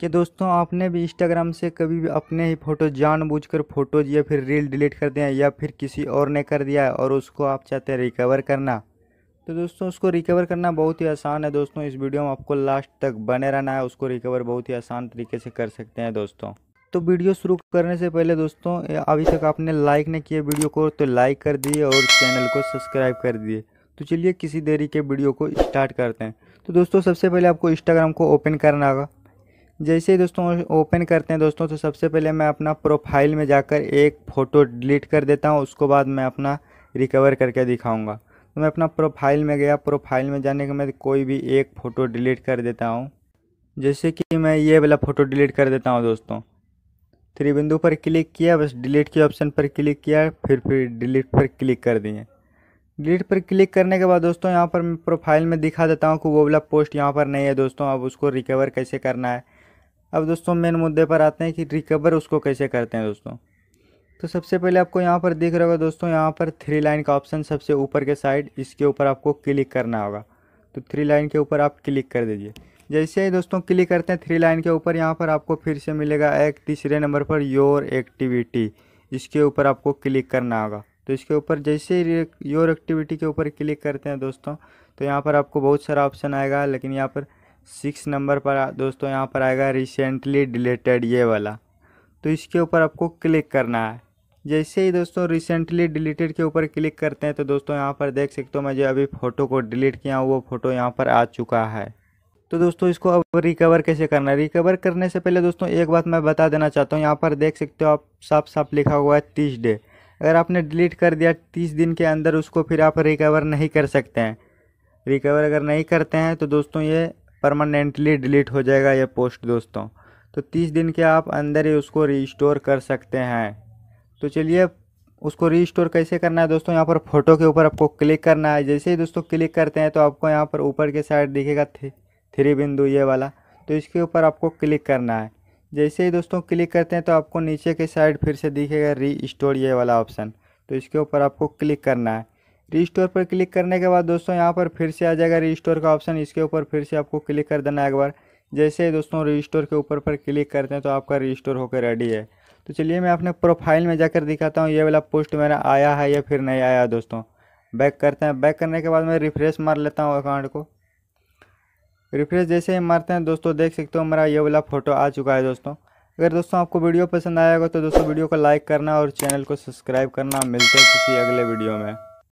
कि दोस्तों आपने भी इंस्टाग्राम से कभी भी अपने ही फ़ोटो जानबूझकर फ़ोटोज या फिर रील डिलीट कर दिया या फिर किसी और ने कर दिया है और उसको आप चाहते हैं रिकवर करना तो दोस्तों उसको रिकवर करना बहुत ही आसान है दोस्तों इस वीडियो में आपको लास्ट तक बने रहना है उसको रिकवर बहुत ही आसान तरीके से कर सकते हैं दोस्तों तो वीडियो शुरू करने से पहले दोस्तों अभी तक आपने लाइक नहीं किया वीडियो को तो लाइक कर दिए और चैनल को सब्सक्राइब कर दिए तो चलिए किसी देरी के वीडियो को स्टार्ट करते हैं तो दोस्तों सबसे पहले आपको इंस्टाग्राम को ओपन करना होगा जैसे ही दोस्तों ओपन करते हैं दोस्तों तो सबसे पहले मैं अपना प्रोफाइल में जाकर एक फ़ोटो डिलीट कर देता हूँ उसको बाद मैं अपना रिकवर करके दिखाऊँगा तो मैं अपना प्रोफाइल में गया प्रोफाइल में जाने के बाद कोई भी एक फ़ोटो डिलीट कर देता हूँ जैसे कि मैं ये वाला फ़ोटो डिलीट कर देता हूँ दोस्तों थ्री बिंदु पर क्लिक किया बस डिलीट के ऑप्शन पर क्लिक किया फिर फिर डिलीट पर क्लिक कर दिए डिलीट पर क्लिक करने के बाद दोस्तों यहाँ पर मैं प्रोफाइल में दिखा देता हूँ कि वो वाला पोस्ट यहाँ पर नहीं है दोस्तों अब उसको रिकवर कैसे करना है अब दोस्तों मेन मुद्दे पर आते हैं कि रिकवर उसको कैसे करते हैं दोस्तों तो सबसे पहले आपको यहाँ पर दिख रहा होगा दोस्तों यहाँ पर थ्री लाइन का ऑप्शन सबसे ऊपर के साइड इसके ऊपर आपको क्लिक करना होगा तो थ्री लाइन के ऊपर आप क्लिक कर दीजिए जैसे ही दोस्तों क्लिक करते हैं थ्री लाइन के ऊपर यहाँ पर आपको फिर से मिलेगा एक तीसरे नंबर पर योर एक्टिविटी इसके ऊपर आपको क्लिक करना होगा तो इसके ऊपर जैसे ही योर एक्टिविटी के ऊपर क्लिक करते हैं दोस्तों तो यहाँ पर आपको बहुत सारा ऑप्शन आएगा लेकिन यहाँ पर सिक्स नंबर पर दोस्तों यहाँ पर आएगा रिसेंटली डिलीटेड ये वाला तो इसके ऊपर आपको क्लिक करना है जैसे ही दोस्तों रिसेंटली डिलीटेड के ऊपर क्लिक करते हैं तो दोस्तों यहाँ पर देख सकते हो मैं जो अभी फ़ोटो को डिलीट किया हूँ वो फ़ोटो यहाँ पर आ चुका है तो दोस्तों इसको अब रिकवर कैसे करना है रिकवर करने से पहले दोस्तों एक बात मैं बता देना चाहता हूँ यहाँ पर देख सकते हो आप साफ साफ लिखा हुआ है तीस डे अगर आपने डिलीट कर दिया तीस दिन के अंदर उसको फिर आप रिकवर नहीं कर सकते हैं रिकवर अगर नहीं करते हैं तो दोस्तों ये परमानेंटली डिलीट हो जाएगा ये पोस्ट दोस्तों तो तीस दिन के आप अंदर ही उसको रीस्टोर कर सकते हैं तो चलिए उसको रीस्टोर कैसे करना है दोस्तों यहाँ पर फोटो के ऊपर आपको क्लिक करना है जैसे ही दोस्तों क्लिक करते हैं तो आपको यहाँ पर ऊपर के साइड दिखेगा थ्री बिंदु ये वाला तो इसके ऊपर आपको क्लिक करना है जैसे ही दोस्तों क्लिक करते हैं तो आपको नीचे के साइड फिर से दिखेगा री स्टोर ये वाला ऑप्शन तो इसके ऊपर आपको क्लिक करना है रिस्टोर पर क्लिक करने के बाद दोस्तों यहाँ पर फिर से आ जाएगा रिस्टोर का ऑप्शन इसके ऊपर फिर से आपको क्लिक कर देना है एक बार जैसे ही दोस्तों रिस्टोर के ऊपर पर क्लिक करते हैं तो आपका रिस्टोर होकर रेडी है तो चलिए मैं अपने प्रोफाइल में जाकर दिखाता हूँ ये वाला पोस्ट मेरा आया है या फिर नहीं आया दोस्तों बैक करते हैं बैक करने के बाद मैं रिफ्रेश मार लेता हूँ अकाउंट को रिफ्रेश जैसे ही मारते हैं दोस्तों देख सकते हो मेरा ये वाला फ़ोटो आ चुका है दोस्तों अगर दोस्तों आपको वीडियो पसंद आएगा तो दोस्तों वीडियो को लाइक करना और चैनल को सब्सक्राइब करना मिलते हैं किसी अगले वीडियो में